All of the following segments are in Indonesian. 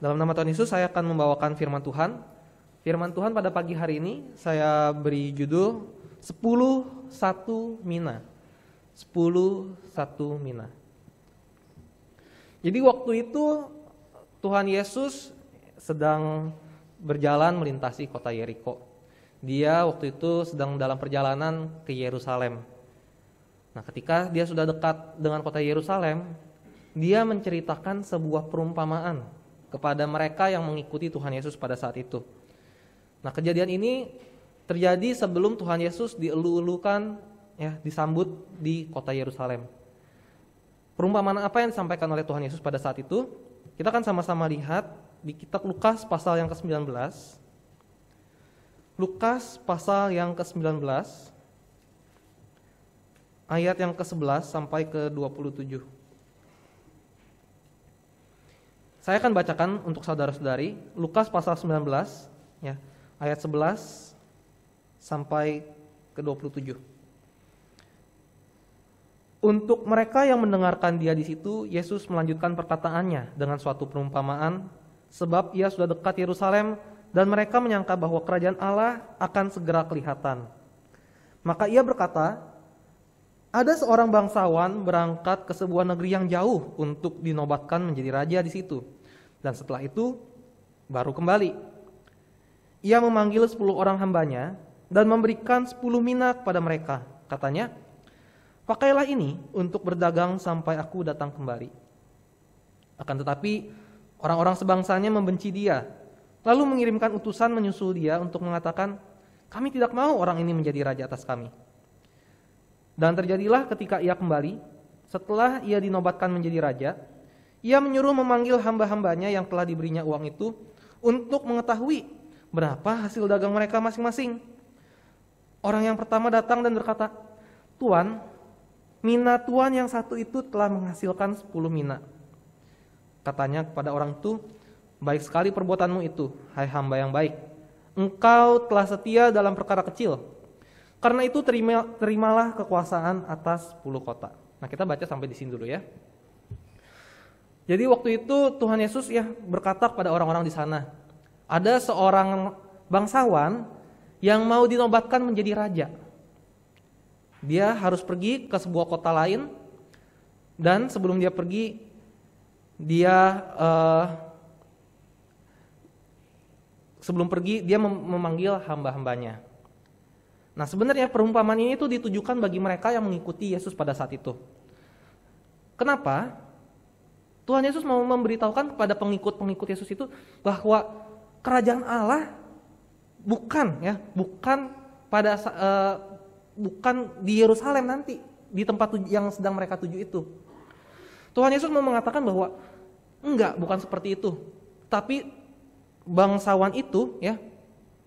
Dalam nama Tuhan Yesus saya akan membawakan firman Tuhan. Firman Tuhan pada pagi hari ini saya beri judul 10 1 Mina. 10 1 Mina. Jadi waktu itu Tuhan Yesus sedang berjalan melintasi kota Yeriko. Dia waktu itu sedang dalam perjalanan ke Yerusalem. Nah, ketika dia sudah dekat dengan kota Yerusalem, dia menceritakan sebuah perumpamaan kepada mereka yang mengikuti Tuhan Yesus pada saat itu. Nah, kejadian ini terjadi sebelum Tuhan Yesus dielulukan ya, disambut di kota Yerusalem. Perumpamaan apa yang disampaikan oleh Tuhan Yesus pada saat itu? Kita akan sama-sama lihat di kitab Lukas pasal yang ke-19. Lukas pasal yang ke-19 ayat yang ke-11 sampai ke-27. Saya akan bacakan untuk saudara-saudari Lukas pasal 19 ya, ayat 11 sampai ke 27. Untuk mereka yang mendengarkan dia di situ, Yesus melanjutkan perkataannya dengan suatu perumpamaan, sebab ia sudah dekat Yerusalem dan mereka menyangka bahwa kerajaan Allah akan segera kelihatan. Maka ia berkata, ada seorang bangsawan berangkat ke sebuah negeri yang jauh untuk dinobatkan menjadi raja di situ. Dan setelah itu baru kembali. Ia memanggil sepuluh orang hambanya dan memberikan sepuluh mina kepada mereka. Katanya, pakailah ini untuk berdagang sampai aku datang kembali. Akan tetapi orang-orang sebangsanya membenci dia, lalu mengirimkan utusan menyusul dia untuk mengatakan, kami tidak mau orang ini menjadi raja atas kami. Dan terjadilah ketika ia kembali, setelah ia dinobatkan menjadi raja, ia menyuruh memanggil hamba-hambanya yang telah diberinya uang itu untuk mengetahui berapa hasil dagang mereka masing-masing. Orang yang pertama datang dan berkata, Tuan, mina tuan yang satu itu telah menghasilkan 10 mina. Katanya kepada orang itu, baik sekali perbuatanmu itu, hai hamba yang baik. Engkau telah setia dalam perkara kecil. Karena itu terimalah kekuasaan atas 10 kota. Nah kita baca sampai di sini dulu ya. Jadi waktu itu Tuhan Yesus ya berkata kepada orang-orang di sana, ada seorang bangsawan yang mau dinobatkan menjadi raja. Dia harus pergi ke sebuah kota lain dan sebelum dia pergi dia uh, sebelum pergi dia memanggil hamba-hambanya. Nah sebenarnya perumpamaan ini itu ditujukan bagi mereka yang mengikuti Yesus pada saat itu. Kenapa? Tuhan Yesus mau memberitahukan kepada pengikut-pengikut Yesus itu bahwa kerajaan Allah bukan ya, bukan pada uh, bukan di Yerusalem nanti, di tempat yang sedang mereka tuju itu. Tuhan Yesus mau mengatakan bahwa enggak, bukan seperti itu. Tapi bangsawan itu ya,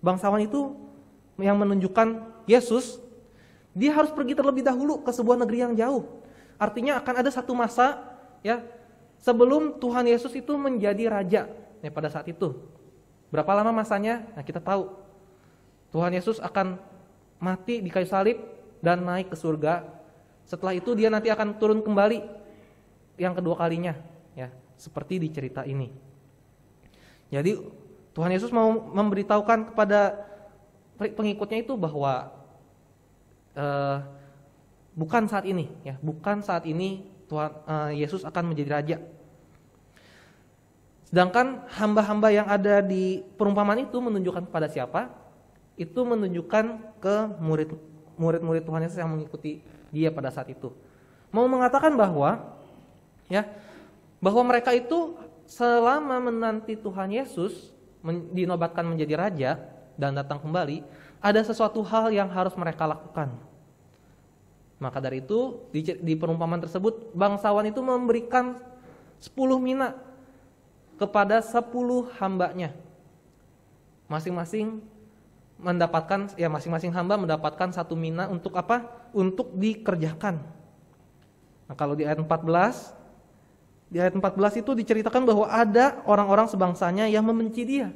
bangsawan itu yang menunjukkan Yesus, dia harus pergi terlebih dahulu ke sebuah negeri yang jauh. Artinya akan ada satu masa ya Sebelum Tuhan Yesus itu menjadi raja ya pada saat itu. Berapa lama masanya? Nah, kita tahu. Tuhan Yesus akan mati di kayu salib dan naik ke surga. Setelah itu dia nanti akan turun kembali yang kedua kalinya, ya, seperti di cerita ini. Jadi Tuhan Yesus mau memberitahukan kepada pengikutnya itu bahwa eh, bukan saat ini, ya, bukan saat ini Tuhan uh, Yesus akan menjadi raja. Sedangkan hamba-hamba yang ada di perumpamaan itu menunjukkan kepada siapa? Itu menunjukkan ke murid murid Tuhan Yesus yang mengikuti dia pada saat itu. Mau mengatakan bahwa ya bahwa mereka itu selama menanti Tuhan Yesus men, dinobatkan menjadi raja dan datang kembali, ada sesuatu hal yang harus mereka lakukan. Maka dari itu di, di perumpamaan tersebut bangsawan itu memberikan 10 mina kepada 10 hambanya. Masing-masing mendapatkan ya masing-masing hamba mendapatkan satu mina untuk apa? Untuk dikerjakan. Nah, kalau di ayat 14 di ayat 14 itu diceritakan bahwa ada orang-orang sebangsanya yang membenci dia.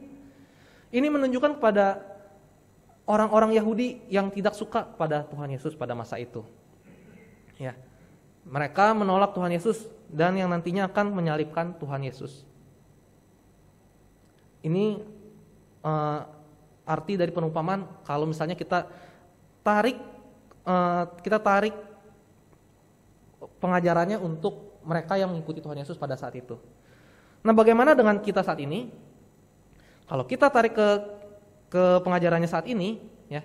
Ini menunjukkan kepada orang-orang Yahudi yang tidak suka pada Tuhan Yesus pada masa itu. Ya. Mereka menolak Tuhan Yesus dan yang nantinya akan menyalibkan Tuhan Yesus. Ini uh, arti dari penumpaman. kalau misalnya kita tarik uh, kita tarik pengajarannya untuk mereka yang mengikuti Tuhan Yesus pada saat itu. Nah, bagaimana dengan kita saat ini? Kalau kita tarik ke ke pengajarannya saat ini, ya.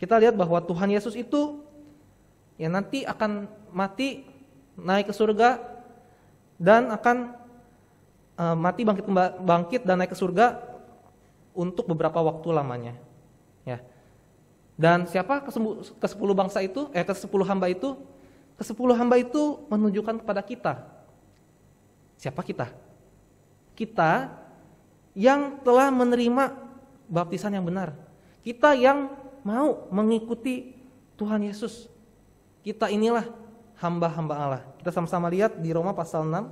Kita lihat bahwa Tuhan Yesus itu yang nanti akan mati naik ke surga dan akan uh, mati bangkit bangkit dan naik ke surga untuk beberapa waktu lamanya ya dan siapa ke sepuluh bangsa itu eh ke sepuluh hamba itu ke sepuluh hamba itu menunjukkan kepada kita siapa kita kita yang telah menerima baptisan yang benar kita yang mau mengikuti Tuhan Yesus kita inilah hamba-hamba Allah. Kita sama-sama lihat di Roma pasal 6.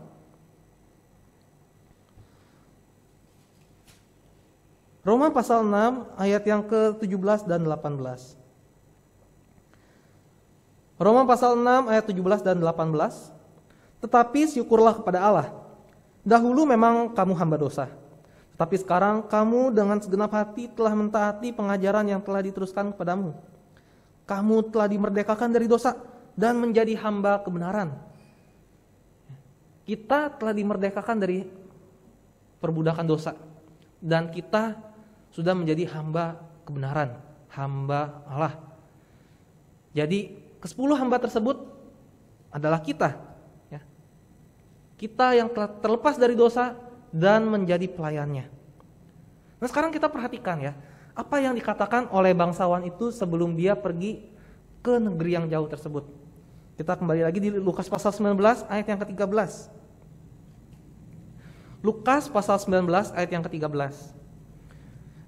Roma pasal 6 ayat yang ke-17 dan 18. Roma pasal 6 ayat 17 dan 18. Tetapi syukurlah kepada Allah. Dahulu memang kamu hamba dosa. Tetapi sekarang kamu dengan segenap hati telah mentaati pengajaran yang telah diteruskan kepadamu. Kamu telah dimerdekakan dari dosa dan menjadi hamba kebenaran. Kita telah dimerdekakan dari perbudakan dosa dan kita sudah menjadi hamba kebenaran, hamba Allah. Jadi kesepuluh hamba tersebut adalah kita. Ya. Kita yang telah terlepas dari dosa dan menjadi pelayannya. Nah sekarang kita perhatikan ya, apa yang dikatakan oleh bangsawan itu sebelum dia pergi ke negeri yang jauh tersebut. Kita kembali lagi di Lukas pasal 19 ayat yang ke-13. Lukas pasal 19 ayat yang ke-13.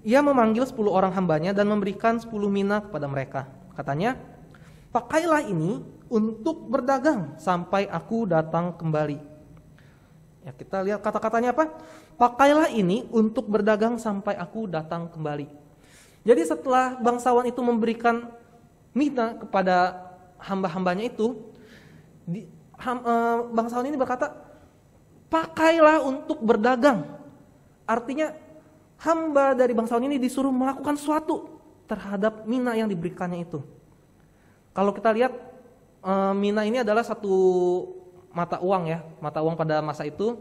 Ia memanggil 10 orang hambanya dan memberikan 10 mina kepada mereka. Katanya, pakailah ini untuk berdagang sampai aku datang kembali. Ya, kita lihat kata-katanya apa? Pakailah ini untuk berdagang sampai aku datang kembali. Jadi setelah bangsawan itu memberikan mina kepada hamba-hambanya itu, di, ham, e, bangsawan ini berkata, pakailah untuk berdagang. Artinya hamba dari bangsawan ini disuruh melakukan suatu terhadap mina yang diberikannya itu. Kalau kita lihat e, mina ini adalah satu mata uang ya, mata uang pada masa itu.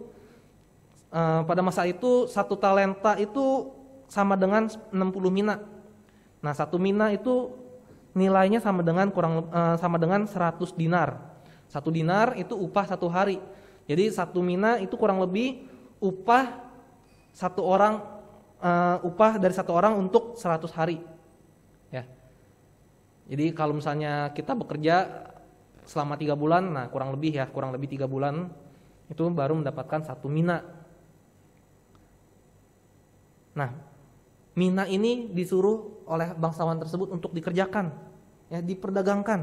E, pada masa itu satu talenta itu sama dengan 60 mina. Nah, satu mina itu nilainya sama dengan kurang uh, sama dengan 100 dinar. Satu dinar itu upah satu hari. Jadi satu mina itu kurang lebih upah satu orang uh, upah dari satu orang untuk 100 hari. Ya. Jadi kalau misalnya kita bekerja selama tiga bulan, nah kurang lebih ya, kurang lebih tiga bulan itu baru mendapatkan satu mina. Nah, Mina ini disuruh oleh bangsawan tersebut untuk dikerjakan, ya, diperdagangkan.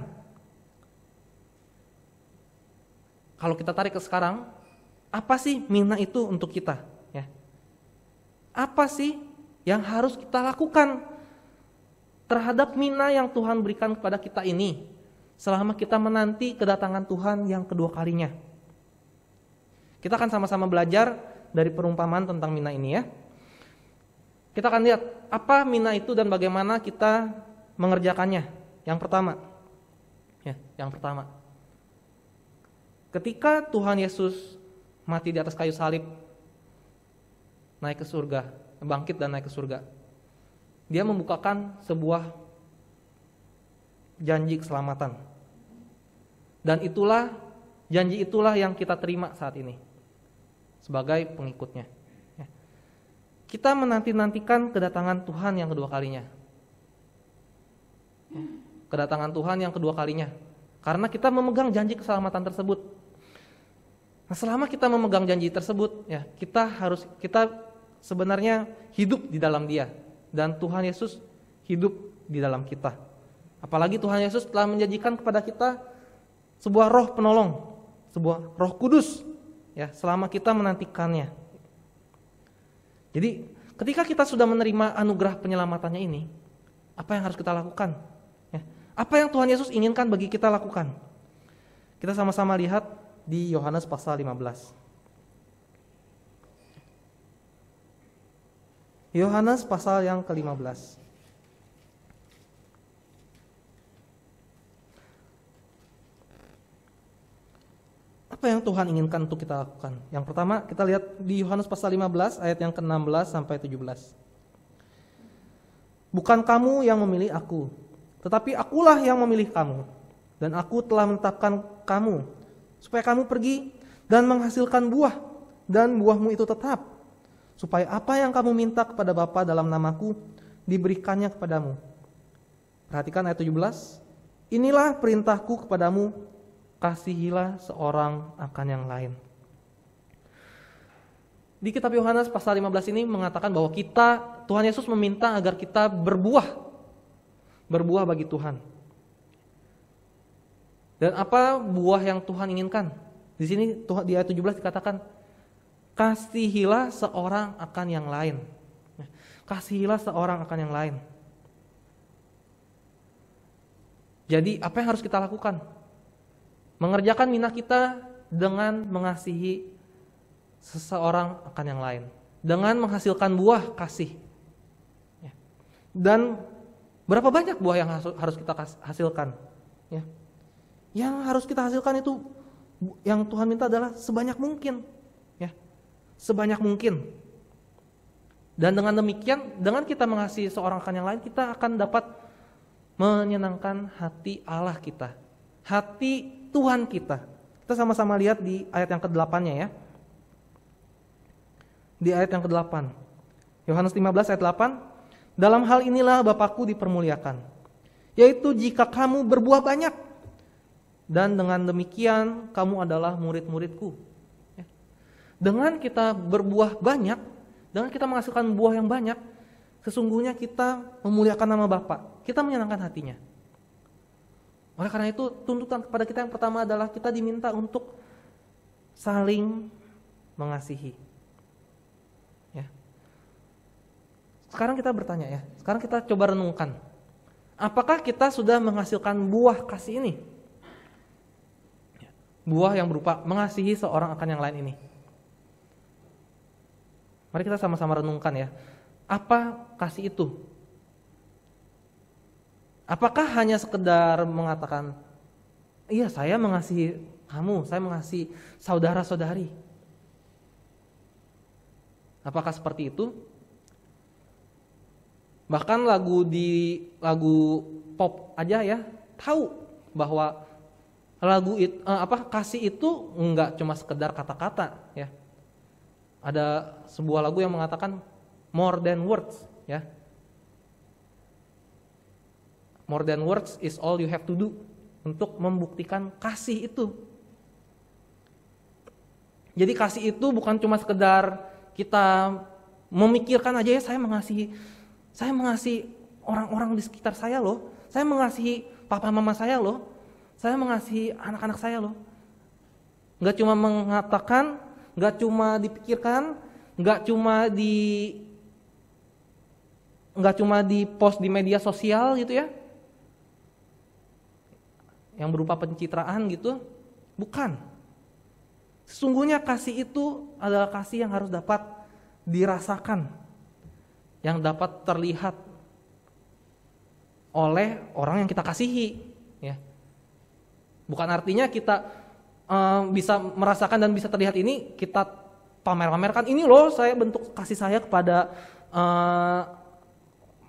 Kalau kita tarik ke sekarang, apa sih Mina itu untuk kita? Ya. Apa sih yang harus kita lakukan terhadap Mina yang Tuhan berikan kepada kita ini selama kita menanti kedatangan Tuhan yang kedua kalinya? Kita akan sama-sama belajar dari perumpamaan tentang Mina ini ya. Kita akan lihat apa mina itu dan bagaimana kita mengerjakannya. Yang pertama, ya, yang pertama. Ketika Tuhan Yesus mati di atas kayu salib, naik ke surga, bangkit dan naik ke surga. Dia membukakan sebuah janji keselamatan. Dan itulah janji itulah yang kita terima saat ini sebagai pengikutnya kita menanti-nantikan kedatangan Tuhan yang kedua kalinya. Kedatangan Tuhan yang kedua kalinya. Karena kita memegang janji keselamatan tersebut. Nah, selama kita memegang janji tersebut, ya, kita harus kita sebenarnya hidup di dalam Dia dan Tuhan Yesus hidup di dalam kita. Apalagi Tuhan Yesus telah menjanjikan kepada kita sebuah roh penolong, sebuah roh kudus ya, selama kita menantikannya. Jadi ketika kita sudah menerima anugerah penyelamatannya ini, apa yang harus kita lakukan? Ya, apa yang Tuhan Yesus inginkan bagi kita lakukan? Kita sama-sama lihat di Yohanes pasal 15. Yohanes pasal yang ke-15. Apa yang Tuhan inginkan untuk kita lakukan? Yang pertama, kita lihat di Yohanes pasal 15 ayat yang ke-16 sampai 17. Bukan kamu yang memilih aku, tetapi akulah yang memilih kamu dan aku telah menetapkan kamu supaya kamu pergi dan menghasilkan buah dan buahmu itu tetap supaya apa yang kamu minta kepada Bapa dalam namaku diberikannya kepadamu. Perhatikan ayat 17. Inilah perintahku kepadamu kasihilah seorang akan yang lain. Di kitab Yohanes pasal 15 ini mengatakan bahwa kita Tuhan Yesus meminta agar kita berbuah. Berbuah bagi Tuhan. Dan apa buah yang Tuhan inginkan? Di sini Tuhan di ayat 17 dikatakan kasihilah seorang akan yang lain. Kasihilah seorang akan yang lain. Jadi apa yang harus kita lakukan? Mengerjakan minat kita dengan mengasihi seseorang akan yang lain, dengan menghasilkan buah kasih. Ya. Dan berapa banyak buah yang harus kita hasilkan? Ya. Yang harus kita hasilkan itu yang Tuhan minta adalah sebanyak mungkin, ya, sebanyak mungkin. Dan dengan demikian, dengan kita mengasihi seorang akan yang lain, kita akan dapat menyenangkan hati Allah kita, hati Tuhan kita. Kita sama-sama lihat di ayat yang ke-8-nya ya. Di ayat yang ke-8. Yohanes 15 ayat 8. Dalam hal inilah Bapakku dipermuliakan. Yaitu jika kamu berbuah banyak. Dan dengan demikian kamu adalah murid-muridku. Ya. Dengan kita berbuah banyak, dengan kita menghasilkan buah yang banyak, sesungguhnya kita memuliakan nama Bapa. Kita menyenangkan hatinya. Oleh karena itu, tuntutan kepada kita yang pertama adalah kita diminta untuk saling mengasihi. Ya. Sekarang kita bertanya ya, sekarang kita coba renungkan. Apakah kita sudah menghasilkan buah kasih ini? Buah yang berupa mengasihi seorang akan yang lain ini. Mari kita sama-sama renungkan ya. Apa kasih itu? Apakah hanya sekedar mengatakan, iya saya mengasihi kamu, saya mengasihi saudara-saudari? Apakah seperti itu? Bahkan lagu di lagu pop aja ya tahu bahwa lagu itu eh, apa kasih itu enggak cuma sekedar kata-kata ya ada sebuah lagu yang mengatakan more than words ya More than words is all you have to do untuk membuktikan kasih itu. Jadi kasih itu bukan cuma sekedar kita memikirkan aja ya saya mengasihi saya mengasihi orang-orang di sekitar saya loh. Saya mengasihi papa mama saya loh. Saya mengasihi anak-anak saya loh. Gak cuma mengatakan, gak cuma dipikirkan, gak cuma di gak cuma di post di media sosial gitu ya yang berupa pencitraan gitu, bukan. Sesungguhnya kasih itu adalah kasih yang harus dapat dirasakan, yang dapat terlihat oleh orang yang kita kasihi, ya. Bukan artinya kita um, bisa merasakan dan bisa terlihat ini kita pamer-pamerkan ini loh saya bentuk kasih saya kepada uh,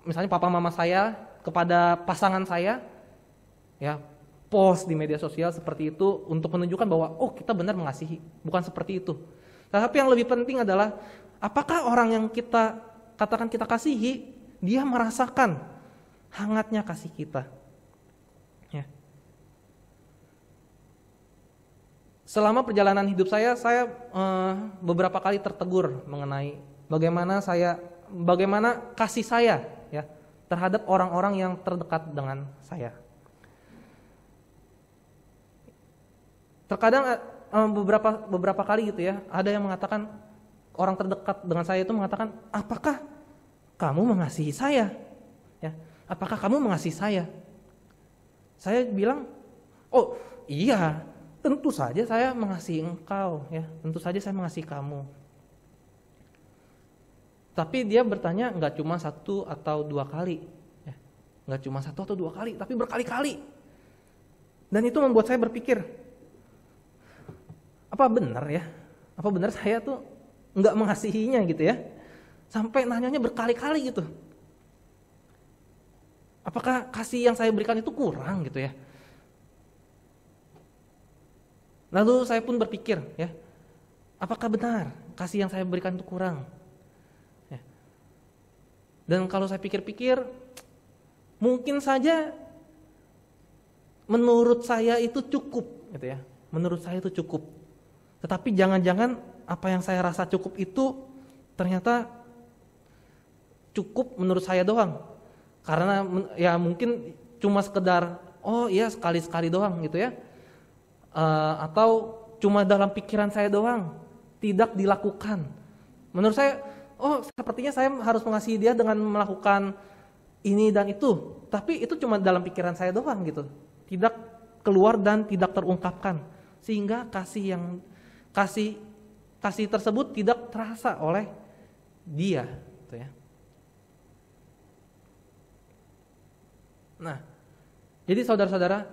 misalnya papa mama saya kepada pasangan saya ya post di media sosial seperti itu untuk menunjukkan bahwa oh kita benar mengasihi, bukan seperti itu. tapi yang lebih penting adalah apakah orang yang kita katakan kita kasihi, dia merasakan hangatnya kasih kita. Ya. Selama perjalanan hidup saya, saya eh, beberapa kali tertegur mengenai bagaimana saya, bagaimana kasih saya ya terhadap orang-orang yang terdekat dengan saya. Terkadang eh, eh, beberapa beberapa kali gitu ya, ada yang mengatakan orang terdekat dengan saya itu mengatakan, "Apakah kamu mengasihi saya?" Ya. "Apakah kamu mengasihi saya?" Saya bilang, "Oh, iya, tentu saja saya mengasihi engkau ya, tentu saja saya mengasihi kamu." Tapi dia bertanya nggak cuma satu atau dua kali, ya, nggak cuma satu atau dua kali, tapi berkali-kali. Dan itu membuat saya berpikir, apa benar ya? Apa benar saya tuh nggak mengasihinya gitu ya? Sampai nanyanya berkali-kali gitu. Apakah kasih yang saya berikan itu kurang gitu ya? Lalu saya pun berpikir ya, apakah benar kasih yang saya berikan itu kurang? Ya. Dan kalau saya pikir-pikir, mungkin saja menurut saya itu cukup gitu ya menurut saya itu cukup tetapi jangan-jangan apa yang saya rasa cukup itu ternyata cukup menurut saya doang. Karena ya mungkin cuma sekedar oh iya sekali-sekali doang gitu ya. Uh, atau cuma dalam pikiran saya doang, tidak dilakukan. Menurut saya, oh sepertinya saya harus mengasihi dia dengan melakukan ini dan itu. Tapi itu cuma dalam pikiran saya doang gitu. Tidak keluar dan tidak terungkapkan. Sehingga kasih yang kasih kasih tersebut tidak terasa oleh dia gitu ya. Nah, jadi saudara-saudara,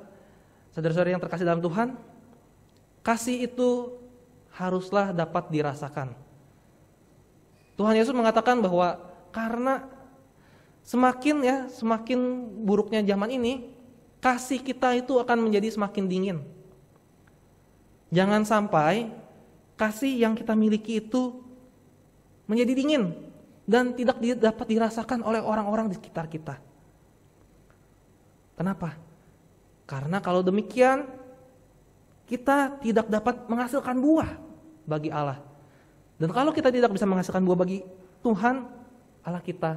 saudara-saudara yang terkasih dalam Tuhan, kasih itu haruslah dapat dirasakan. Tuhan Yesus mengatakan bahwa karena semakin ya, semakin buruknya zaman ini, kasih kita itu akan menjadi semakin dingin. Jangan sampai kasih yang kita miliki itu menjadi dingin dan tidak dapat dirasakan oleh orang-orang di sekitar kita. Kenapa? Karena kalau demikian kita tidak dapat menghasilkan buah bagi Allah. Dan kalau kita tidak bisa menghasilkan buah bagi Tuhan, Allah kita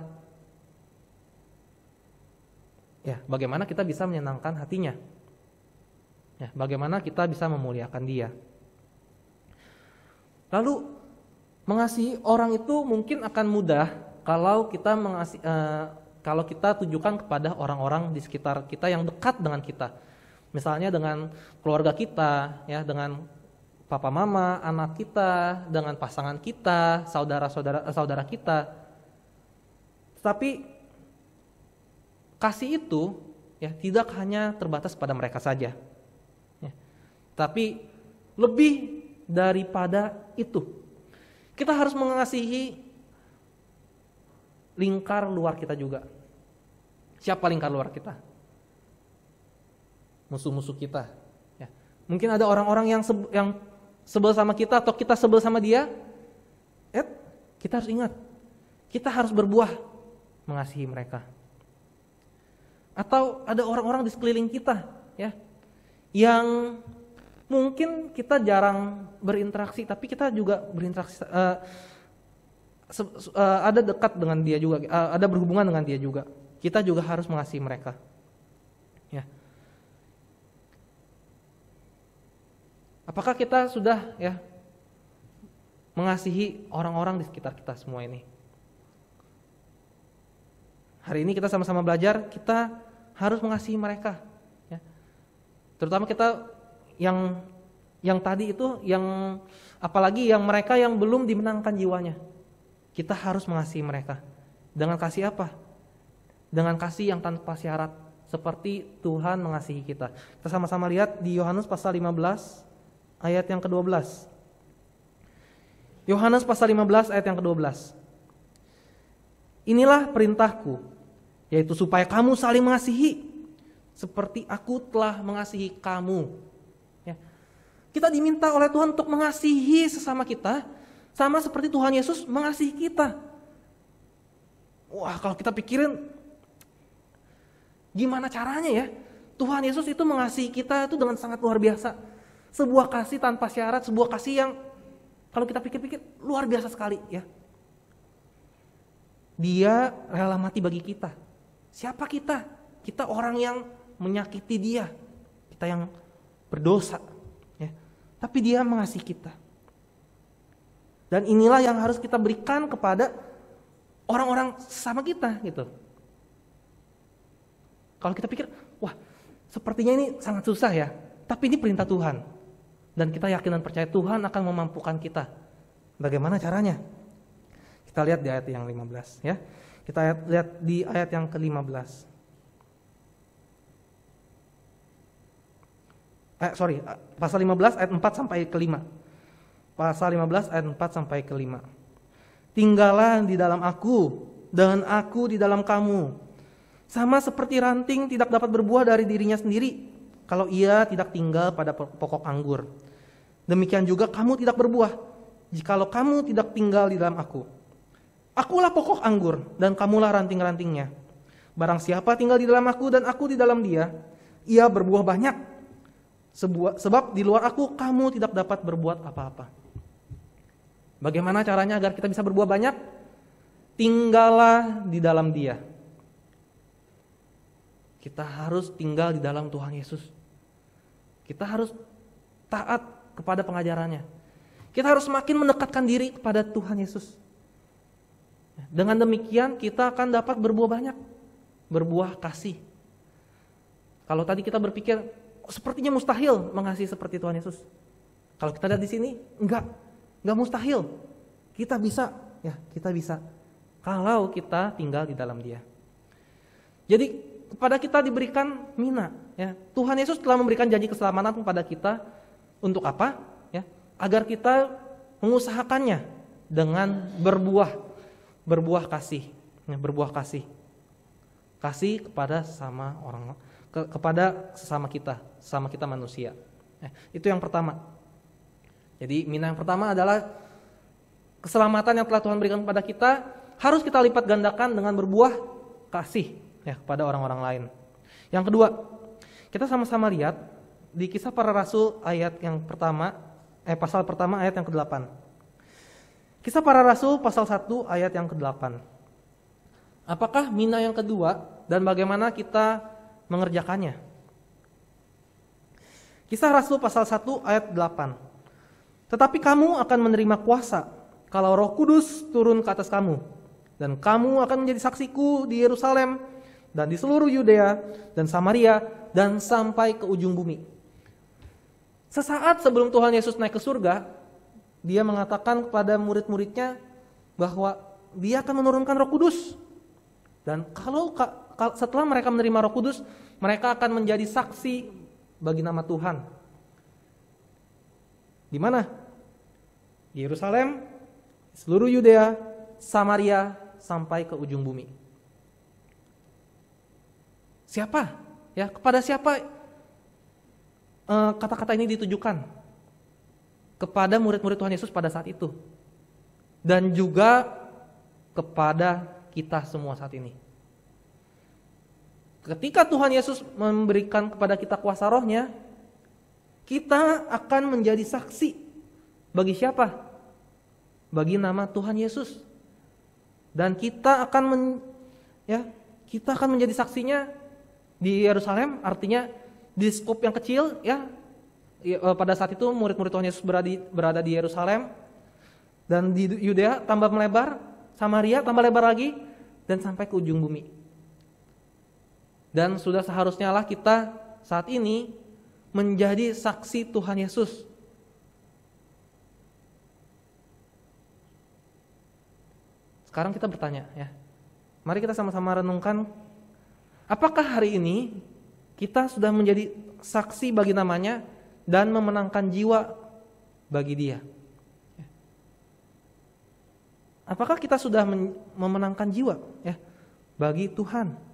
ya, bagaimana kita bisa menyenangkan hatinya? Ya, bagaimana kita bisa memuliakan dia? Lalu mengasihi orang itu mungkin akan mudah kalau kita mengasihi uh, eh, kalau kita tunjukkan kepada orang-orang di sekitar kita yang dekat dengan kita. Misalnya dengan keluarga kita, ya, dengan papa mama, anak kita, dengan pasangan kita, saudara-saudara eh, saudara kita. Tetapi kasih itu ya tidak hanya terbatas pada mereka saja. Ya. Tapi lebih daripada itu. Kita harus mengasihi lingkar luar kita juga. Siapa lingkar luar kita? Musuh-musuh kita. Ya. Mungkin ada orang-orang yang sebe yang sebel sama kita atau kita sebel sama dia. Eh, kita harus ingat, kita harus berbuah mengasihi mereka. Atau ada orang-orang di sekeliling kita, ya, yang mungkin kita jarang berinteraksi tapi kita juga berinteraksi uh, se, uh, ada dekat dengan dia juga uh, ada berhubungan dengan dia juga kita juga harus mengasihi mereka ya apakah kita sudah ya mengasihi orang-orang di sekitar kita semua ini hari ini kita sama-sama belajar kita harus mengasihi mereka ya terutama kita yang yang tadi itu yang apalagi yang mereka yang belum dimenangkan jiwanya. Kita harus mengasihi mereka. Dengan kasih apa? Dengan kasih yang tanpa syarat seperti Tuhan mengasihi kita. Kita sama-sama lihat di Yohanes pasal 15 ayat yang ke-12. Yohanes pasal 15 ayat yang ke-12. Inilah perintahku, yaitu supaya kamu saling mengasihi seperti aku telah mengasihi kamu. Kita diminta oleh Tuhan untuk mengasihi sesama kita, sama seperti Tuhan Yesus mengasihi kita. Wah, kalau kita pikirin gimana caranya ya? Tuhan Yesus itu mengasihi kita itu dengan sangat luar biasa. Sebuah kasih tanpa syarat, sebuah kasih yang kalau kita pikir-pikir luar biasa sekali ya. Dia rela mati bagi kita. Siapa kita? Kita orang yang menyakiti dia. Kita yang berdosa tapi dia mengasihi kita. Dan inilah yang harus kita berikan kepada orang-orang sesama kita gitu. Kalau kita pikir, wah, sepertinya ini sangat susah ya, tapi ini perintah Tuhan. Dan kita yakin dan percaya Tuhan akan memampukan kita. Bagaimana caranya? Kita lihat di ayat yang 15 ya. Kita lihat di ayat yang ke-15. eh, sorry, pasal 15 ayat 4 sampai ke 5. Pasal 15 ayat 4 sampai ke 5. Tinggallah di dalam aku dan aku di dalam kamu. Sama seperti ranting tidak dapat berbuah dari dirinya sendiri kalau ia tidak tinggal pada pokok anggur. Demikian juga kamu tidak berbuah jikalau kamu tidak tinggal di dalam aku. Akulah pokok anggur dan kamulah ranting-rantingnya. Barang siapa tinggal di dalam aku dan aku di dalam dia, ia berbuah banyak sebab di luar aku kamu tidak dapat berbuat apa-apa. Bagaimana caranya agar kita bisa berbuat banyak? Tinggallah di dalam dia. Kita harus tinggal di dalam Tuhan Yesus. Kita harus taat kepada pengajarannya. Kita harus semakin mendekatkan diri kepada Tuhan Yesus. Dengan demikian kita akan dapat berbuah banyak, berbuah kasih. Kalau tadi kita berpikir sepertinya mustahil mengasihi seperti Tuhan Yesus. Kalau kita lihat di sini, enggak, enggak mustahil. Kita bisa, ya, kita bisa. Kalau kita tinggal di dalam Dia. Jadi kepada kita diberikan mina, ya. Tuhan Yesus telah memberikan janji keselamatan kepada kita untuk apa? Ya, agar kita mengusahakannya dengan berbuah, berbuah kasih, ya, berbuah kasih, kasih kepada sama orang lain ke kepada sesama kita, sesama kita manusia. Eh, itu yang pertama. Jadi mina yang pertama adalah keselamatan yang telah Tuhan berikan kepada kita harus kita lipat gandakan dengan berbuah kasih ya kepada orang-orang lain. Yang kedua, kita sama-sama lihat di kisah para rasul ayat yang pertama eh pasal pertama ayat yang ke-8. Kisah para rasul pasal 1 ayat yang ke-8. Apakah mina yang kedua dan bagaimana kita mengerjakannya. Kisah Rasul pasal 1 ayat 8. Tetapi kamu akan menerima kuasa kalau Roh Kudus turun ke atas kamu dan kamu akan menjadi saksiku di Yerusalem dan di seluruh Yudea dan Samaria dan sampai ke ujung bumi. Sesaat sebelum Tuhan Yesus naik ke surga, dia mengatakan kepada murid-muridnya bahwa dia akan menurunkan Roh Kudus. Dan kalau setelah mereka menerima Roh Kudus, mereka akan menjadi saksi bagi nama Tuhan. Di mana? Yerusalem, seluruh Yudea, Samaria, sampai ke ujung bumi. Siapa? Ya, kepada siapa eh, kata-kata ini ditujukan? Kepada murid-murid Tuhan Yesus pada saat itu. Dan juga kepada kita semua saat ini. Ketika Tuhan Yesus memberikan kepada kita kuasa rohnya, kita akan menjadi saksi bagi siapa? Bagi nama Tuhan Yesus. Dan kita akan men, ya, kita akan menjadi saksinya di Yerusalem, artinya di skop yang kecil ya. ya eh, pada saat itu murid-murid Tuhan Yesus berada di, berada di Yerusalem dan di Yudea tambah melebar, Samaria tambah lebar lagi dan sampai ke ujung bumi. Dan sudah seharusnya lah kita saat ini menjadi saksi Tuhan Yesus. Sekarang kita bertanya ya. Mari kita sama-sama renungkan apakah hari ini kita sudah menjadi saksi bagi namanya dan memenangkan jiwa bagi dia. Apakah kita sudah memenangkan jiwa ya bagi Tuhan?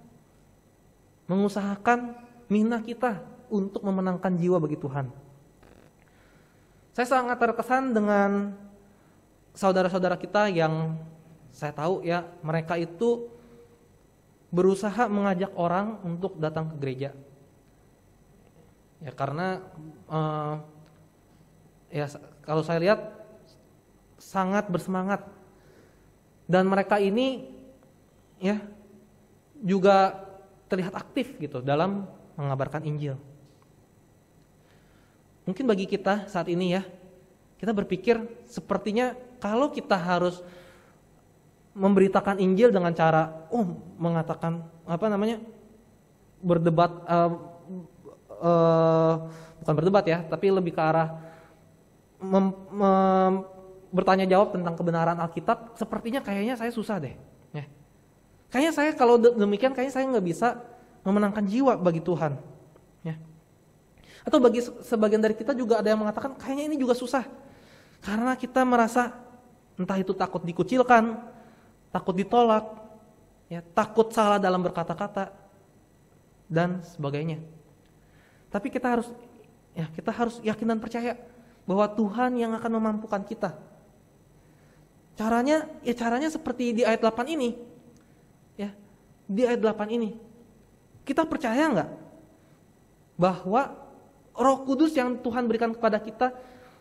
mengusahakan minah kita untuk memenangkan jiwa bagi Tuhan. Saya sangat terkesan dengan saudara-saudara kita yang saya tahu ya, mereka itu berusaha mengajak orang untuk datang ke gereja. Ya karena uh, ya kalau saya lihat sangat bersemangat dan mereka ini ya juga terlihat aktif gitu dalam mengabarkan Injil. Mungkin bagi kita saat ini ya, kita berpikir sepertinya kalau kita harus memberitakan Injil dengan cara oh mengatakan apa namanya berdebat uh, uh, bukan berdebat ya, tapi lebih ke arah mem, mem, bertanya jawab tentang kebenaran Alkitab, sepertinya kayaknya saya susah deh Kayaknya saya kalau demikian kayaknya saya nggak bisa memenangkan jiwa bagi Tuhan. Ya. Atau bagi sebagian dari kita juga ada yang mengatakan kayaknya ini juga susah. Karena kita merasa entah itu takut dikucilkan, takut ditolak, ya, takut salah dalam berkata-kata dan sebagainya. Tapi kita harus ya, kita harus yakin dan percaya bahwa Tuhan yang akan memampukan kita. Caranya ya caranya seperti di ayat 8 ini, ya di ayat 8 ini. Kita percaya nggak bahwa Roh Kudus yang Tuhan berikan kepada kita,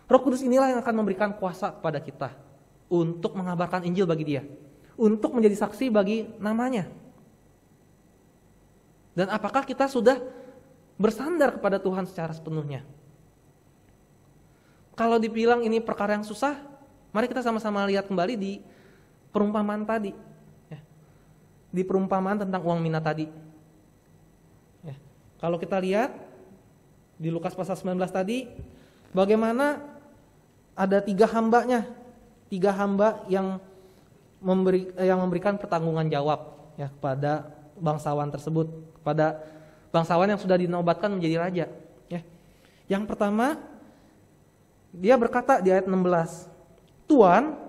Roh Kudus inilah yang akan memberikan kuasa kepada kita untuk mengabarkan Injil bagi dia, untuk menjadi saksi bagi namanya. Dan apakah kita sudah bersandar kepada Tuhan secara sepenuhnya? Kalau dibilang ini perkara yang susah, mari kita sama-sama lihat kembali di perumpamaan tadi di perumpamaan tentang uang mina tadi. Ya. Kalau kita lihat di Lukas pasal 19 tadi, bagaimana ada tiga hambanya, tiga hamba yang memberi, eh, yang memberikan pertanggungan jawab ya kepada bangsawan tersebut, kepada bangsawan yang sudah dinobatkan menjadi raja. Ya. Yang pertama, dia berkata di ayat 16, Tuan,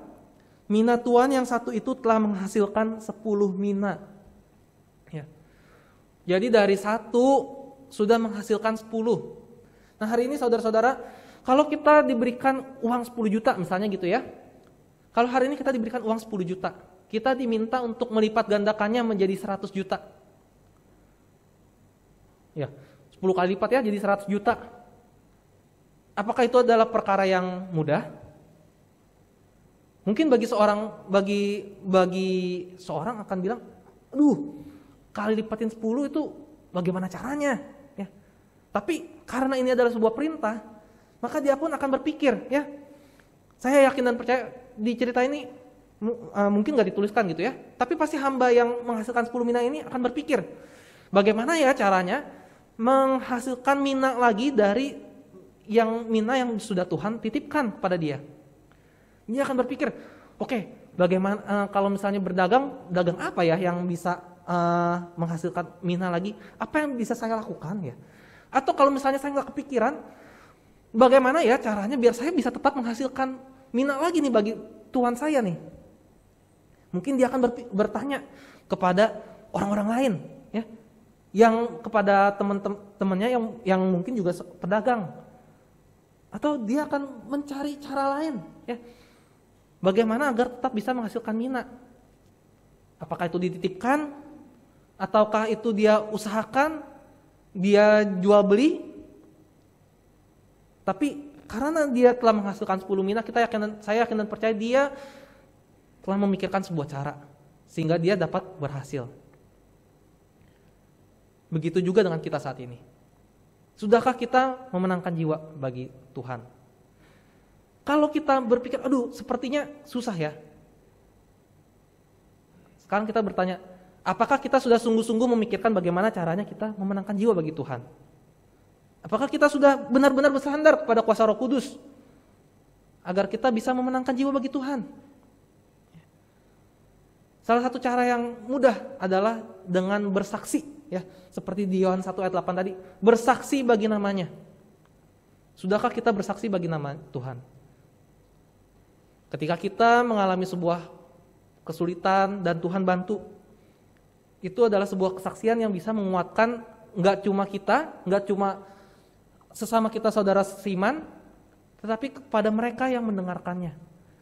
Mina tuan yang satu itu telah menghasilkan 10 mina. Ya. Jadi dari satu sudah menghasilkan 10. Nah hari ini saudara-saudara, kalau kita diberikan uang 10 juta misalnya gitu ya. Kalau hari ini kita diberikan uang 10 juta, kita diminta untuk melipat gandakannya menjadi 100 juta. Ya, 10 kali lipat ya jadi 100 juta. Apakah itu adalah perkara yang mudah? Mungkin bagi seorang bagi bagi seorang akan bilang, "Aduh, kali lipatin 10 itu bagaimana caranya?" ya. Tapi karena ini adalah sebuah perintah, maka dia pun akan berpikir, ya. Saya yakin dan percaya di cerita ini e, mungkin nggak dituliskan gitu ya, tapi pasti hamba yang menghasilkan 10 mina ini akan berpikir, bagaimana ya caranya menghasilkan mina lagi dari yang mina yang sudah Tuhan titipkan kepada dia. Dia akan berpikir, oke, okay, bagaimana uh, kalau misalnya berdagang, dagang apa ya yang bisa uh, menghasilkan mina lagi? Apa yang bisa saya lakukan ya? Atau kalau misalnya saya nggak kepikiran, bagaimana ya caranya biar saya bisa tetap menghasilkan mina lagi nih bagi tuan saya nih? Mungkin dia akan bertanya kepada orang-orang lain, ya, yang kepada teman-temannya yang yang mungkin juga pedagang, atau dia akan mencari cara lain, ya Bagaimana agar tetap bisa menghasilkan mina? Apakah itu dititipkan? Ataukah itu dia usahakan? Dia jual beli? Tapi karena dia telah menghasilkan 10 mina, kita yakin, saya yakin dan percaya dia telah memikirkan sebuah cara sehingga dia dapat berhasil. Begitu juga dengan kita saat ini. Sudahkah kita memenangkan jiwa bagi Tuhan? Kalau kita berpikir, aduh sepertinya susah ya. Sekarang kita bertanya, apakah kita sudah sungguh-sungguh memikirkan bagaimana caranya kita memenangkan jiwa bagi Tuhan? Apakah kita sudah benar-benar bersandar kepada kuasa roh kudus? Agar kita bisa memenangkan jiwa bagi Tuhan. Salah satu cara yang mudah adalah dengan bersaksi. ya Seperti di Yohanes 1 ayat 8 tadi. Bersaksi bagi namanya. Sudahkah kita bersaksi bagi nama Tuhan? Ketika kita mengalami sebuah kesulitan dan Tuhan bantu, itu adalah sebuah kesaksian yang bisa menguatkan nggak cuma kita, nggak cuma sesama kita saudara seiman, tetapi kepada mereka yang mendengarkannya,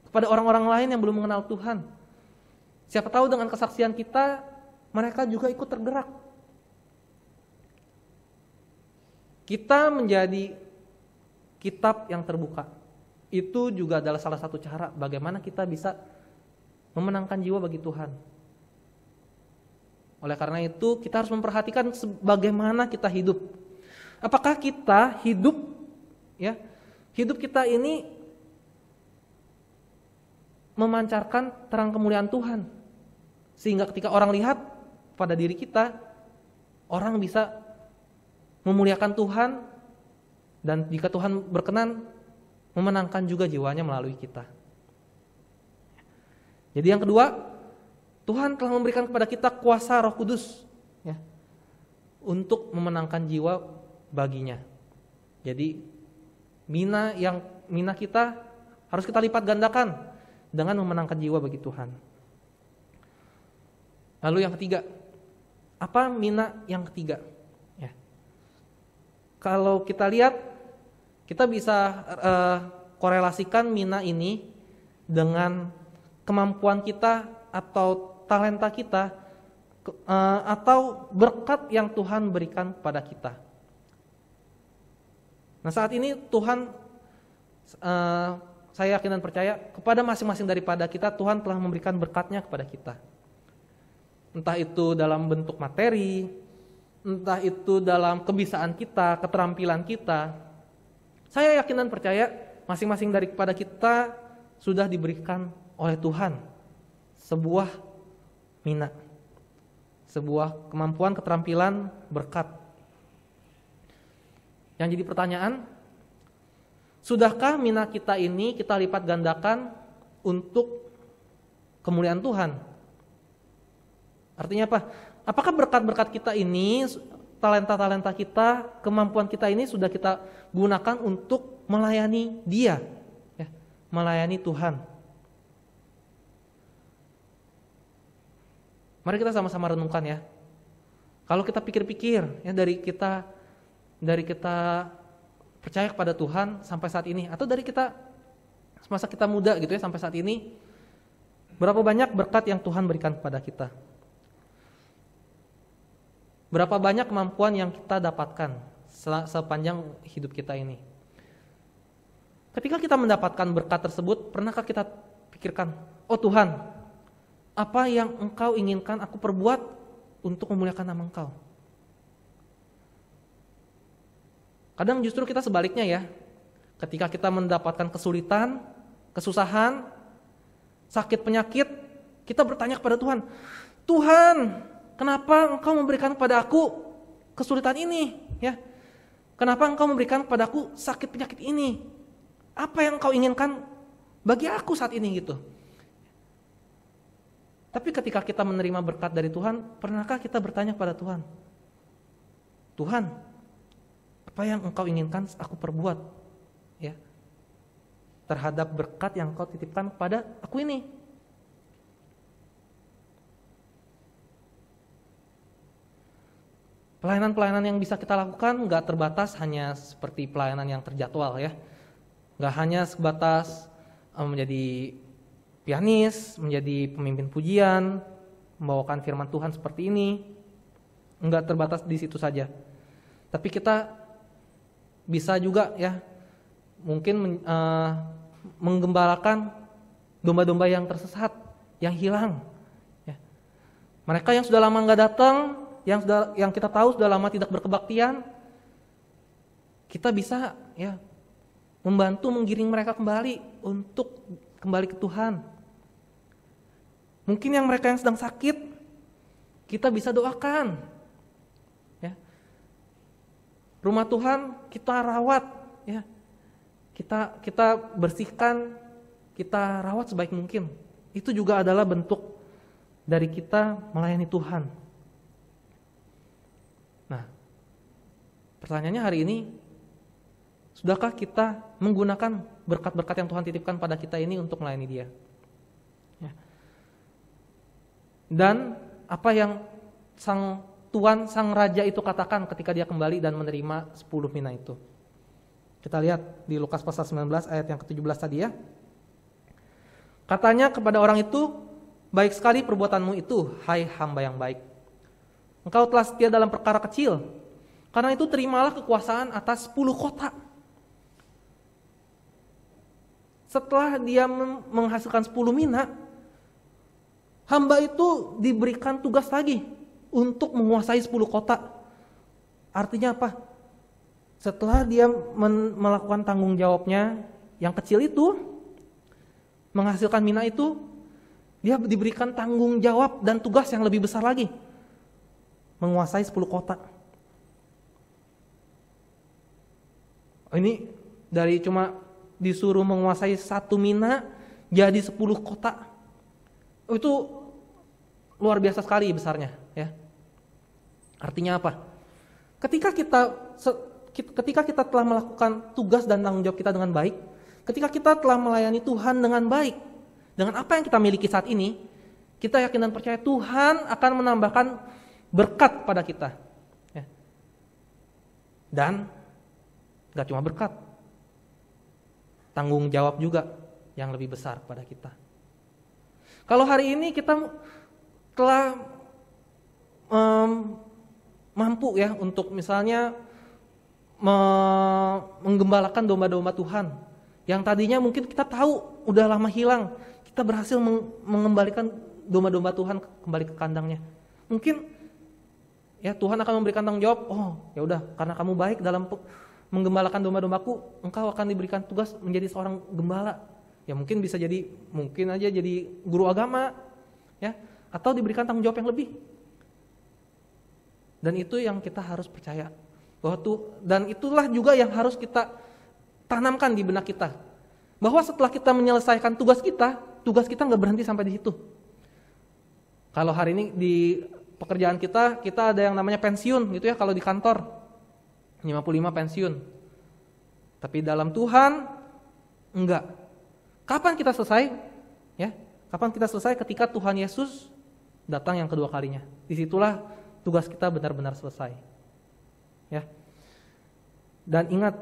kepada orang-orang lain yang belum mengenal Tuhan. Siapa tahu dengan kesaksian kita, mereka juga ikut tergerak. Kita menjadi kitab yang terbuka. Itu juga adalah salah satu cara bagaimana kita bisa memenangkan jiwa bagi Tuhan. Oleh karena itu, kita harus memperhatikan bagaimana kita hidup. Apakah kita hidup ya? Hidup kita ini memancarkan terang kemuliaan Tuhan. Sehingga ketika orang lihat pada diri kita, orang bisa memuliakan Tuhan dan jika Tuhan berkenan memenangkan juga jiwanya melalui kita. Jadi yang kedua, Tuhan telah memberikan kepada kita kuasa Roh Kudus ya, untuk memenangkan jiwa baginya. Jadi mina yang mina kita harus kita lipat gandakan dengan memenangkan jiwa bagi Tuhan. Lalu yang ketiga, apa mina yang ketiga? Ya. Kalau kita lihat kita bisa uh, korelasikan mina ini dengan kemampuan kita atau talenta kita uh, atau berkat yang Tuhan berikan kepada kita. Nah saat ini Tuhan uh, saya yakin dan percaya kepada masing-masing daripada kita Tuhan telah memberikan berkatnya kepada kita. Entah itu dalam bentuk materi, entah itu dalam kebisaan kita, keterampilan kita, saya yakin dan percaya masing-masing daripada kita sudah diberikan oleh Tuhan sebuah mina, sebuah kemampuan keterampilan berkat. Yang jadi pertanyaan, sudahkah mina kita ini kita lipat gandakan untuk kemuliaan Tuhan? Artinya apa? Apakah berkat-berkat kita ini talenta-talenta kita, kemampuan kita ini sudah kita gunakan untuk melayani Dia, ya, melayani Tuhan. Mari kita sama-sama renungkan ya. Kalau kita pikir-pikir ya dari kita dari kita percaya kepada Tuhan sampai saat ini atau dari kita semasa kita muda gitu ya sampai saat ini berapa banyak berkat yang Tuhan berikan kepada kita? berapa banyak kemampuan yang kita dapatkan sepanjang hidup kita ini. Ketika kita mendapatkan berkat tersebut, pernahkah kita pikirkan, "Oh Tuhan, apa yang Engkau inginkan aku perbuat untuk memuliakan nama Engkau?" Kadang justru kita sebaliknya ya. Ketika kita mendapatkan kesulitan, kesusahan, sakit penyakit, kita bertanya kepada Tuhan, "Tuhan, Kenapa engkau memberikan kepada aku kesulitan ini? Ya. Kenapa engkau memberikan aku sakit penyakit ini? Apa yang engkau inginkan bagi aku saat ini gitu? Tapi ketika kita menerima berkat dari Tuhan, pernahkah kita bertanya kepada Tuhan? Tuhan, apa yang engkau inginkan aku perbuat? Ya. Terhadap berkat yang engkau titipkan kepada aku ini. Pelayanan-pelayanan yang bisa kita lakukan nggak terbatas hanya seperti pelayanan yang terjadwal ya. Nggak hanya sebatas eh, menjadi pianis, menjadi pemimpin pujian, membawakan firman Tuhan seperti ini. Nggak terbatas di situ saja. Tapi kita bisa juga ya mungkin men, uh, menggembalakan domba-domba yang tersesat, yang hilang. Ya. Mereka yang sudah lama nggak datang, yang sudah yang kita tahu sudah lama tidak berkebaktian kita bisa ya membantu menggiring mereka kembali untuk kembali ke Tuhan. Mungkin yang mereka yang sedang sakit kita bisa doakan. Ya. Rumah Tuhan kita rawat ya. Kita kita bersihkan, kita rawat sebaik mungkin. Itu juga adalah bentuk dari kita melayani Tuhan. Pertanyaannya hari ini, sudahkah kita menggunakan berkat-berkat yang Tuhan titipkan pada kita ini untuk melayani Dia? Ya. Dan apa yang sang Tuhan, sang Raja itu katakan ketika dia kembali dan menerima 10 mina itu. Kita lihat di Lukas pasal 19 ayat yang ke-17 tadi ya. Katanya kepada orang itu, baik sekali perbuatanmu itu, hai hamba yang baik. Engkau telah setia dalam perkara kecil, karena itu terimalah kekuasaan atas 10 kota. Setelah dia menghasilkan 10 mina, hamba itu diberikan tugas lagi untuk menguasai 10 kota. Artinya apa? Setelah dia melakukan tanggung jawabnya yang kecil itu, menghasilkan mina itu, dia diberikan tanggung jawab dan tugas yang lebih besar lagi. Menguasai 10 kota. oh, ini dari cuma disuruh menguasai satu mina jadi sepuluh kota oh, itu luar biasa sekali besarnya ya artinya apa ketika kita ketika kita telah melakukan tugas dan tanggung jawab kita dengan baik ketika kita telah melayani Tuhan dengan baik dengan apa yang kita miliki saat ini kita yakin dan percaya Tuhan akan menambahkan berkat pada kita ya. dan Gak cuma berkat, tanggung jawab juga yang lebih besar kepada kita. Kalau hari ini kita telah um, mampu ya untuk misalnya me menggembalakan domba-domba Tuhan yang tadinya mungkin kita tahu udah lama hilang, kita berhasil meng mengembalikan domba-domba Tuhan kembali ke kandangnya. Mungkin ya Tuhan akan memberikan tanggung jawab, oh ya udah karena kamu baik dalam menggembalakan domba-dombaku, engkau akan diberikan tugas menjadi seorang gembala. Ya mungkin bisa jadi, mungkin aja jadi guru agama, ya atau diberikan tanggung jawab yang lebih. Dan itu yang kita harus percaya bahwa tuh dan itulah juga yang harus kita tanamkan di benak kita bahwa setelah kita menyelesaikan tugas kita, tugas kita nggak berhenti sampai di situ. Kalau hari ini di pekerjaan kita, kita ada yang namanya pensiun gitu ya kalau di kantor. 55 pensiun. Tapi dalam Tuhan enggak. Kapan kita selesai? Ya, kapan kita selesai? Ketika Tuhan Yesus datang yang kedua kalinya. Disitulah tugas kita benar-benar selesai. Ya. Dan ingat,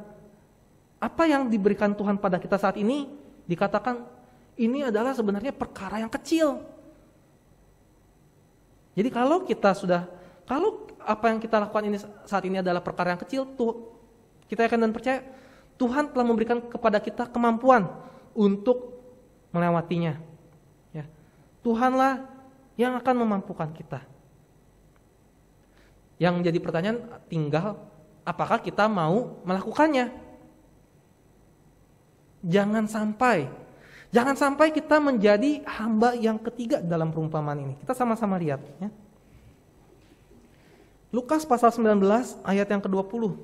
apa yang diberikan Tuhan pada kita saat ini dikatakan ini adalah sebenarnya perkara yang kecil. Jadi kalau kita sudah kalau apa yang kita lakukan ini saat ini adalah perkara yang kecil, tuh kita akan dan percaya Tuhan telah memberikan kepada kita kemampuan untuk melewatinya. Ya. Tuhanlah yang akan memampukan kita. Yang menjadi pertanyaan tinggal apakah kita mau melakukannya? Jangan sampai jangan sampai kita menjadi hamba yang ketiga dalam perumpamaan ini. Kita sama-sama lihat ya. Lukas pasal 19 ayat yang ke-20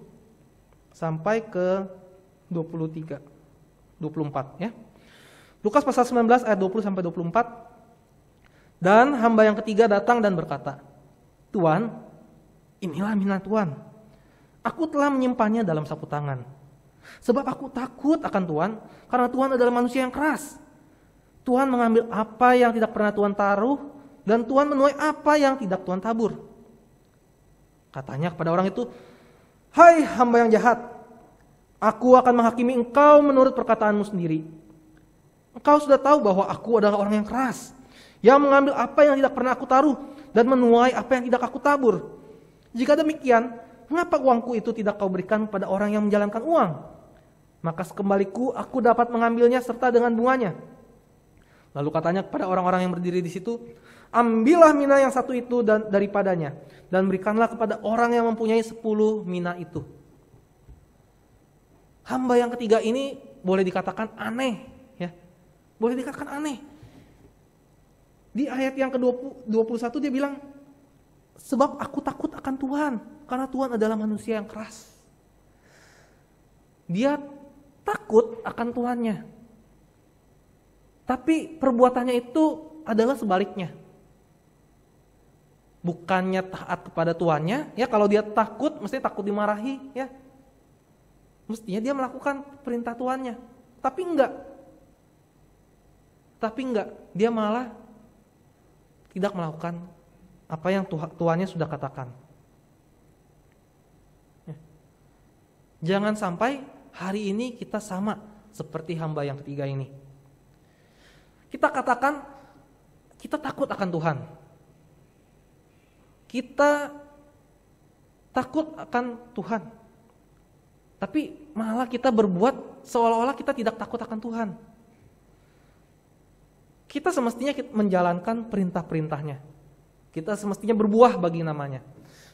sampai ke 23 24 ya. Lukas pasal 19 ayat 20 sampai 24 dan hamba yang ketiga datang dan berkata, Tuan, inilah minat Tuan. Aku telah menyimpannya dalam sapu tangan. Sebab aku takut akan Tuhan, karena Tuhan adalah manusia yang keras. Tuhan mengambil apa yang tidak pernah Tuhan taruh, dan Tuhan menuai apa yang tidak Tuhan tabur. Katanya kepada orang itu, Hai hamba yang jahat, aku akan menghakimi engkau menurut perkataanmu sendiri. Engkau sudah tahu bahwa aku adalah orang yang keras, yang mengambil apa yang tidak pernah aku taruh dan menuai apa yang tidak aku tabur. Jika demikian, mengapa uangku itu tidak kau berikan kepada orang yang menjalankan uang? Maka sekembaliku aku dapat mengambilnya serta dengan bunganya. Lalu katanya kepada orang-orang yang berdiri di situ, Ambillah mina yang satu itu dan daripadanya dan berikanlah kepada orang yang mempunyai sepuluh mina itu. Hamba yang ketiga ini boleh dikatakan aneh, ya. Boleh dikatakan aneh. Di ayat yang ke-21 dia bilang, sebab aku takut akan Tuhan, karena Tuhan adalah manusia yang keras. Dia takut akan Tuhannya. Tapi perbuatannya itu adalah sebaliknya bukannya taat kepada tuannya, ya kalau dia takut mesti takut dimarahi, ya. Mestinya dia melakukan perintah tuannya. Tapi enggak. Tapi enggak, dia malah tidak melakukan apa yang tuannya sudah katakan. Ya. Jangan sampai hari ini kita sama seperti hamba yang ketiga ini. Kita katakan kita takut akan Tuhan, kita takut akan Tuhan. Tapi malah kita berbuat seolah-olah kita tidak takut akan Tuhan. Kita semestinya menjalankan perintah-perintahnya. Kita semestinya berbuah bagi namanya.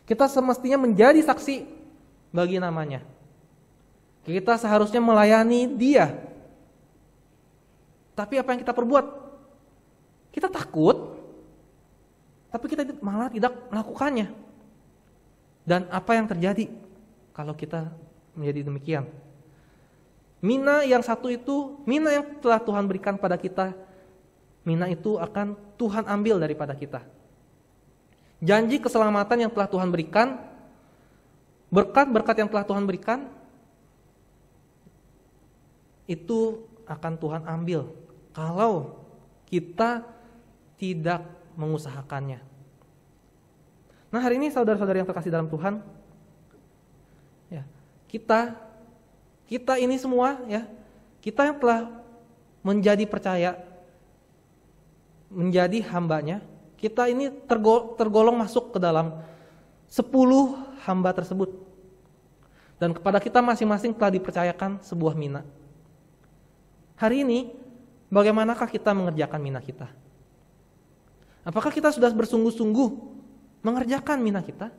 Kita semestinya menjadi saksi bagi namanya. Kita seharusnya melayani dia. Tapi apa yang kita perbuat? Kita takut tapi kita malah tidak melakukannya. Dan apa yang terjadi kalau kita menjadi demikian? Mina yang satu itu, mina yang telah Tuhan berikan pada kita, mina itu akan Tuhan ambil daripada kita. Janji keselamatan yang telah Tuhan berikan, berkat-berkat yang telah Tuhan berikan, itu akan Tuhan ambil kalau kita tidak mengusahakannya. Nah hari ini saudara-saudara yang terkasih dalam Tuhan, ya kita kita ini semua ya kita yang telah menjadi percaya menjadi hambanya kita ini tergolong masuk ke dalam 10 hamba tersebut dan kepada kita masing-masing telah dipercayakan sebuah mina hari ini bagaimanakah kita mengerjakan mina kita Apakah kita sudah bersungguh-sungguh mengerjakan mina kita?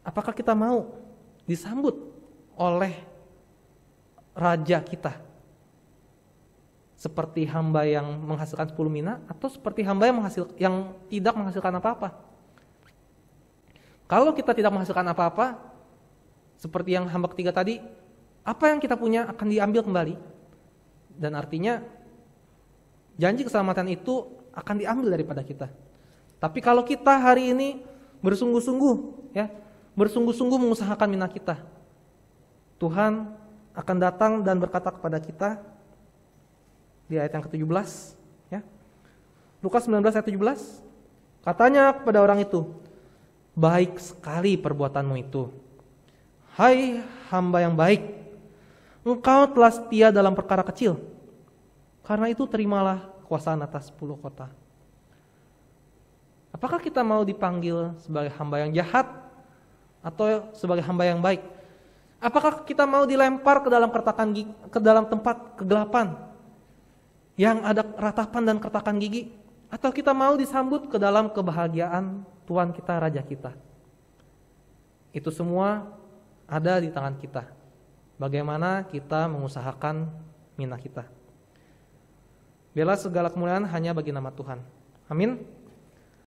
Apakah kita mau disambut oleh raja kita seperti hamba yang menghasilkan 10 mina atau seperti hamba yang menghasil yang tidak menghasilkan apa-apa? Kalau kita tidak menghasilkan apa-apa seperti yang hamba ketiga tadi, apa yang kita punya akan diambil kembali. Dan artinya janji keselamatan itu akan diambil daripada kita. Tapi kalau kita hari ini bersungguh-sungguh ya, bersungguh-sungguh mengusahakan minat kita, Tuhan akan datang dan berkata kepada kita di ayat yang ke-17 ya. Lukas 19 ayat 17 Katanya kepada orang itu, baik sekali perbuatanmu itu. Hai hamba yang baik, engkau telah setia dalam perkara kecil karena itu terimalah kekuasaan atas sepuluh kota. Apakah kita mau dipanggil sebagai hamba yang jahat atau sebagai hamba yang baik? Apakah kita mau dilempar ke dalam kertakan gigi, ke dalam tempat kegelapan yang ada ratapan dan kertakan gigi atau kita mau disambut ke dalam kebahagiaan Tuhan kita, Raja kita? Itu semua ada di tangan kita. Bagaimana kita mengusahakan minah kita? Biarlah segala kemuliaan hanya bagi nama Tuhan. Amin.